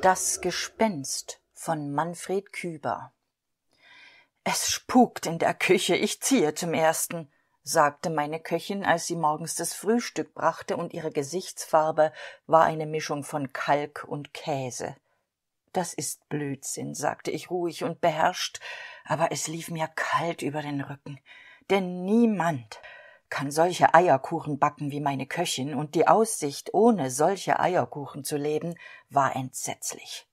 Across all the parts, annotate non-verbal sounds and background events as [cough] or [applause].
Das Gespenst von Manfred Küber Es spukt in der Küche, ich ziehe zum ersten, sagte meine Köchin, als sie morgens das Frühstück brachte, und ihre Gesichtsfarbe war eine Mischung von Kalk und Käse. Das ist Blödsinn, sagte ich ruhig und beherrscht, aber es lief mir kalt über den Rücken. Denn niemand kann solche Eierkuchen backen wie meine Köchin, und die Aussicht, ohne solche Eierkuchen zu leben, war entsetzlich.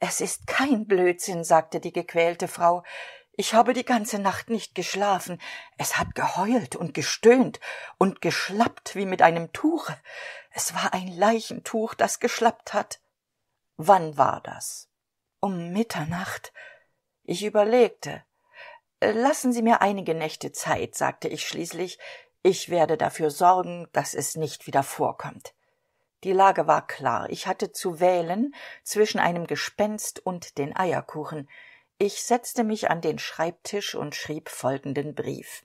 Es ist kein Blödsinn, sagte die gequälte Frau. Ich habe die ganze Nacht nicht geschlafen. Es hat geheult und gestöhnt und geschlappt wie mit einem Tuche. Es war ein Leichentuch, das geschlappt hat. Wann war das? Um Mitternacht. Ich überlegte. Lassen Sie mir einige Nächte Zeit, sagte ich schließlich. Ich werde dafür sorgen, dass es nicht wieder vorkommt. Die Lage war klar. Ich hatte zu wählen zwischen einem Gespenst und den Eierkuchen. Ich setzte mich an den Schreibtisch und schrieb folgenden Brief.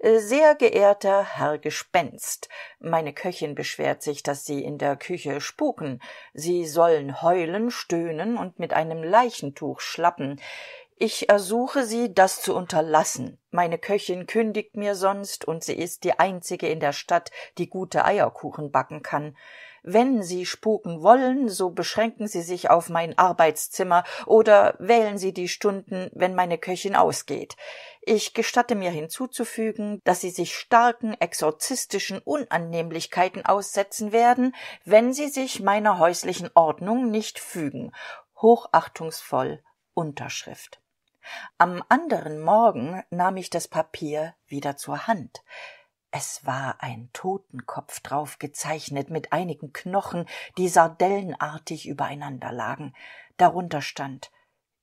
Äh, sehr geehrter Herr Gespenst, meine Köchin beschwert sich, daß Sie in der Küche spuken. Sie sollen heulen, stöhnen und mit einem Leichentuch schlappen. Ich ersuche Sie, das zu unterlassen. Meine Köchin kündigt mir sonst, und sie ist die einzige in der Stadt, die gute Eierkuchen backen kann. Wenn Sie spuken wollen, so beschränken Sie sich auf mein Arbeitszimmer oder wählen Sie die Stunden, wenn meine Köchin ausgeht. Ich gestatte mir hinzuzufügen, dass Sie sich starken exorzistischen Unannehmlichkeiten aussetzen werden, wenn Sie sich meiner häuslichen Ordnung nicht fügen. Hochachtungsvoll Unterschrift. Am anderen Morgen nahm ich das Papier wieder zur Hand. Es war ein Totenkopf drauf gezeichnet mit einigen Knochen, die sardellenartig übereinander lagen. Darunter stand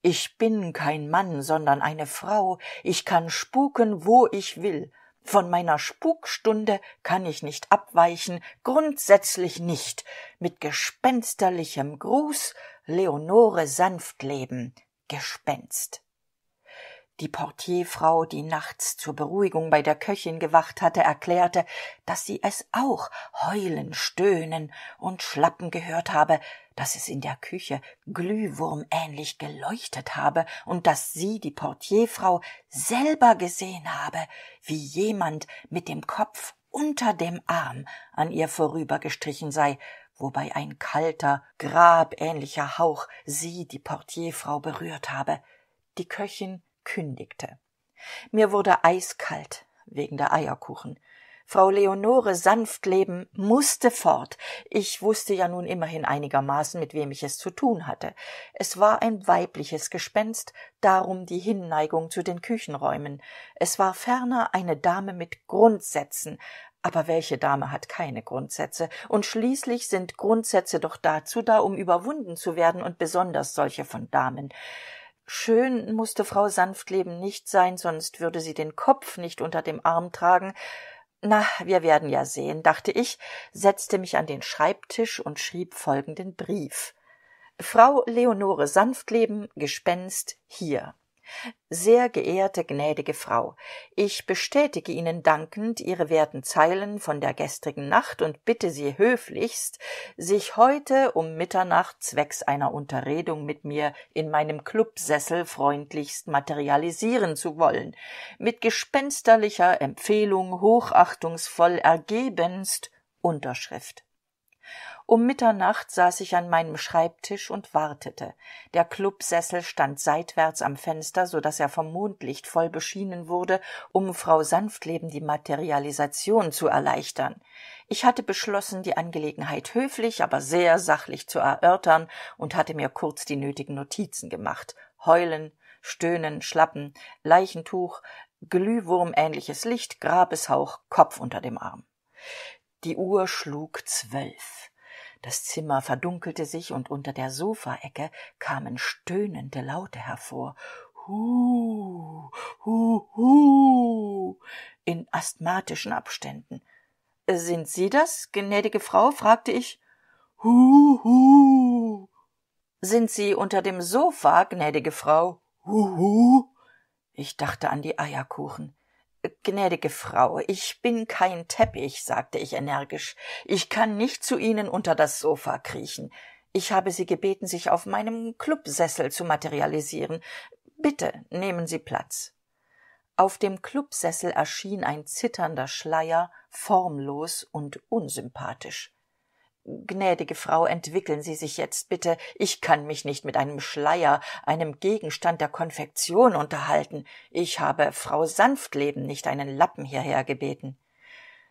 Ich bin kein Mann, sondern eine Frau, ich kann spuken, wo ich will. Von meiner Spukstunde kann ich nicht abweichen, grundsätzlich nicht. Mit gespensterlichem Gruß, Leonore Sanftleben, Gespenst. Die Portierfrau, die nachts zur Beruhigung bei der Köchin gewacht hatte, erklärte, dass sie es auch heulen, stöhnen und schlappen gehört habe, dass es in der Küche glühwurmähnlich geleuchtet habe und dass sie, die Portierfrau, selber gesehen habe, wie jemand mit dem Kopf unter dem Arm an ihr vorübergestrichen sei, wobei ein kalter, grabähnlicher Hauch sie, die Portierfrau, berührt habe. Die Köchin kündigte. Mir wurde eiskalt wegen der Eierkuchen. Frau Leonore Sanftleben musste fort. Ich wusste ja nun immerhin einigermaßen, mit wem ich es zu tun hatte. Es war ein weibliches Gespenst, darum die Hinneigung zu den Küchenräumen. Es war ferner eine Dame mit Grundsätzen, aber welche Dame hat keine Grundsätze? Und schließlich sind Grundsätze doch dazu da, um überwunden zu werden und besonders solche von Damen. Schön musste Frau Sanftleben nicht sein, sonst würde sie den Kopf nicht unter dem Arm tragen. Na, wir werden ja sehen, dachte ich, setzte mich an den Schreibtisch und schrieb folgenden Brief. Frau Leonore Sanftleben, Gespenst, hier sehr geehrte gnädige frau ich bestätige ihnen dankend ihre werten zeilen von der gestrigen nacht und bitte sie höflichst sich heute um mitternacht zwecks einer unterredung mit mir in meinem klubsessel freundlichst materialisieren zu wollen mit gespensterlicher empfehlung hochachtungsvoll ergebenst unterschrift um mitternacht saß ich an meinem schreibtisch und wartete der Clubsessel stand seitwärts am fenster so daß er vom mondlicht voll beschienen wurde um frau sanftleben die materialisation zu erleichtern ich hatte beschlossen die angelegenheit höflich aber sehr sachlich zu erörtern und hatte mir kurz die nötigen notizen gemacht heulen stöhnen schlappen leichentuch glühwurmähnliches licht grabeshauch kopf unter dem arm die uhr schlug zwölf das Zimmer verdunkelte sich, und unter der Sofaecke kamen stöhnende Laute hervor. Hu, hu, hu, in asthmatischen Abständen. Sind Sie das, gnädige Frau? fragte ich. Hu, hu. Sind Sie unter dem Sofa, gnädige Frau? Hu, hu. Ich dachte an die Eierkuchen. Gnädige Frau, ich bin kein Teppich, sagte ich energisch. Ich kann nicht zu Ihnen unter das Sofa kriechen. Ich habe Sie gebeten, sich auf meinem Clubsessel zu materialisieren. Bitte nehmen Sie Platz. Auf dem Clubsessel erschien ein zitternder Schleier, formlos und unsympathisch gnädige frau entwickeln sie sich jetzt bitte ich kann mich nicht mit einem schleier einem gegenstand der konfektion unterhalten ich habe frau sanftleben nicht einen lappen hierher gebeten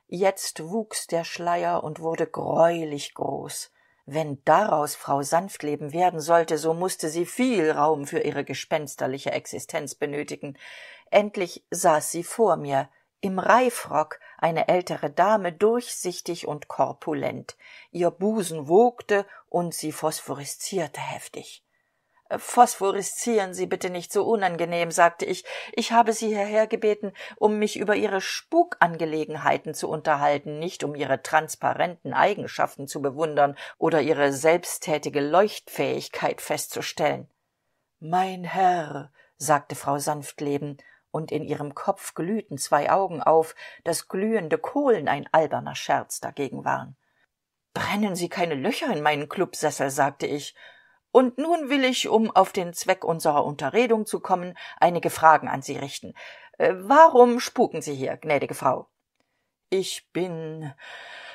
jetzt wuchs der schleier und wurde greulich groß wenn daraus Frau Sanftleben werden sollte, so mußte sie viel Raum für ihre gespensterliche Existenz benötigen. Endlich saß sie vor mir im Reifrock, eine ältere Dame, durchsichtig und korpulent. Ihr Busen wogte und sie phosphoreszierte heftig. Äh, Phosphoreszieren Sie bitte nicht so unangenehm, sagte ich. Ich habe Sie hierher gebeten, um mich über Ihre Spukangelegenheiten zu unterhalten, nicht um Ihre transparenten Eigenschaften zu bewundern oder Ihre selbsttätige Leuchtfähigkeit festzustellen. Mein Herr, sagte Frau Sanftleben, und in ihrem Kopf glühten zwei Augen auf, dass glühende Kohlen ein alberner Scherz dagegen waren. Brennen Sie keine Löcher in meinen Clubsessel, sagte ich. Und nun will ich, um auf den Zweck unserer Unterredung zu kommen, einige Fragen an Sie richten. Äh, warum spuken Sie hier, gnädige Frau? Ich bin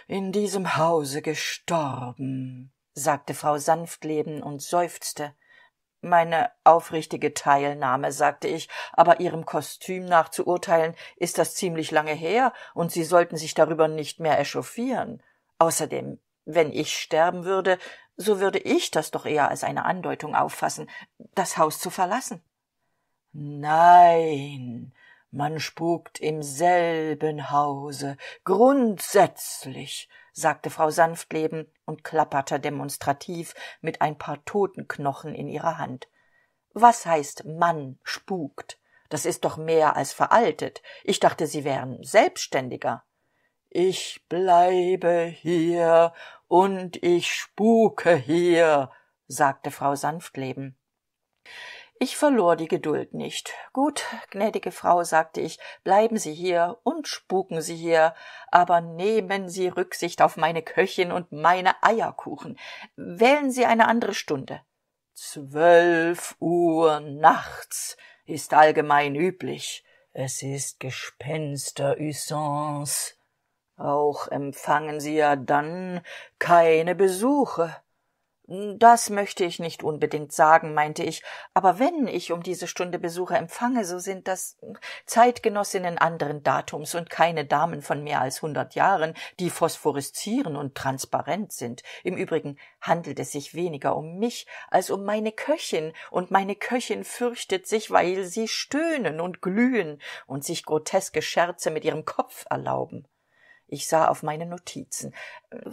in diesem Hause gestorben, sagte Frau Sanftleben und seufzte meine aufrichtige Teilnahme, sagte ich, aber Ihrem Kostüm nach zu urteilen, ist das ziemlich lange her, und Sie sollten sich darüber nicht mehr echauffieren. Außerdem, wenn ich sterben würde, so würde ich das doch eher als eine Andeutung auffassen, das Haus zu verlassen. Nein, man spukt im selben Hause, grundsätzlich, sagte Frau Sanftleben und klapperte demonstrativ mit ein paar Totenknochen in ihrer Hand. Was heißt Mann spukt? Das ist doch mehr als veraltet. Ich dachte, Sie wären selbständiger. Ich bleibe hier und ich spuke hier, sagte Frau Sanftleben ich verlor die Geduld nicht. Gut, gnädige Frau, sagte ich, bleiben Sie hier und spuken Sie hier, aber nehmen Sie Rücksicht auf meine Köchin und meine Eierkuchen. Wählen Sie eine andere Stunde. Zwölf Uhr nachts ist allgemein üblich. Es ist gespenster Gespensterüssance. Auch empfangen Sie ja dann keine Besuche. Das möchte ich nicht unbedingt sagen, meinte ich, aber wenn ich um diese Stunde Besucher empfange, so sind das Zeitgenossinnen anderen Datums und keine Damen von mehr als hundert Jahren, die phosphoreszieren und transparent sind. Im Übrigen handelt es sich weniger um mich als um meine Köchin, und meine Köchin fürchtet sich, weil sie stöhnen und glühen und sich groteske Scherze mit ihrem Kopf erlauben. Ich sah auf meine Notizen.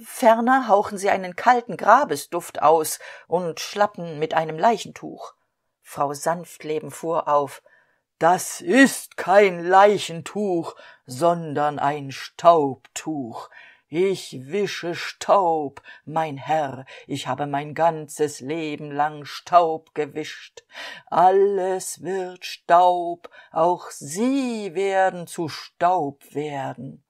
Ferner hauchen sie einen kalten Grabesduft aus und schlappen mit einem Leichentuch. Frau Sanftleben fuhr auf. Das ist kein Leichentuch, sondern ein Staubtuch. Ich wische Staub, mein Herr, ich habe mein ganzes Leben lang Staub gewischt. Alles wird Staub, auch Sie werden zu Staub werden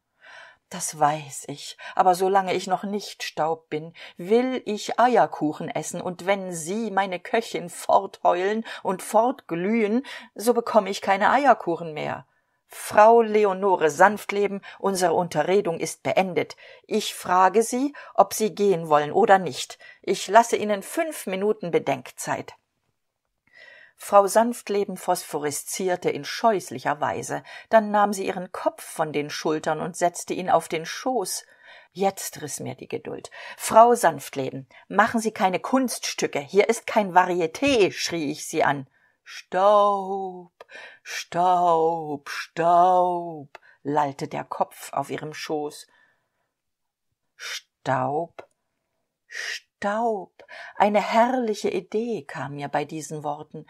das weiß ich aber solange ich noch nicht staub bin will ich eierkuchen essen und wenn sie meine köchin fortheulen und fortglühen so bekomme ich keine eierkuchen mehr frau leonore sanftleben unsere unterredung ist beendet ich frage sie ob sie gehen wollen oder nicht ich lasse ihnen fünf minuten bedenkzeit frau sanftleben phosphoreszierte in scheußlicher weise dann nahm sie ihren kopf von den schultern und setzte ihn auf den schoß jetzt riss mir die geduld frau sanftleben machen sie keine kunststücke hier ist kein Varieté, schrie ich sie an staub staub staub lallte der kopf auf ihrem schoß staub Staub. Eine herrliche Idee kam mir bei diesen Worten.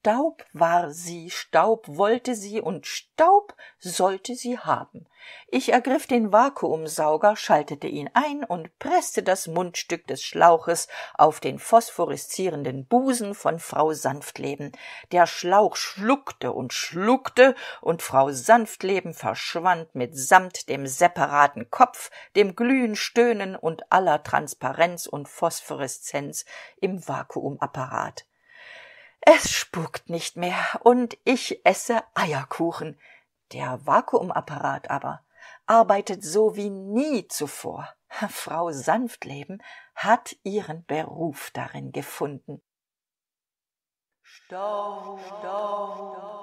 Staub war sie, Staub wollte sie und Staub sollte sie haben. Ich ergriff den Vakuumsauger, schaltete ihn ein und presste das Mundstück des Schlauches auf den phosphoreszierenden Busen von Frau Sanftleben. Der Schlauch schluckte und schluckte, und Frau Sanftleben verschwand mitsamt dem separaten Kopf, dem Glühen, Stöhnen und aller Transparenz und Phosphoreszenz im Vakuumapparat. Es spukt nicht mehr und ich esse Eierkuchen. Der Vakuumapparat aber arbeitet so wie nie zuvor. [laughs] Frau Sanftleben hat ihren Beruf darin gefunden. Stau, Stau, Stau.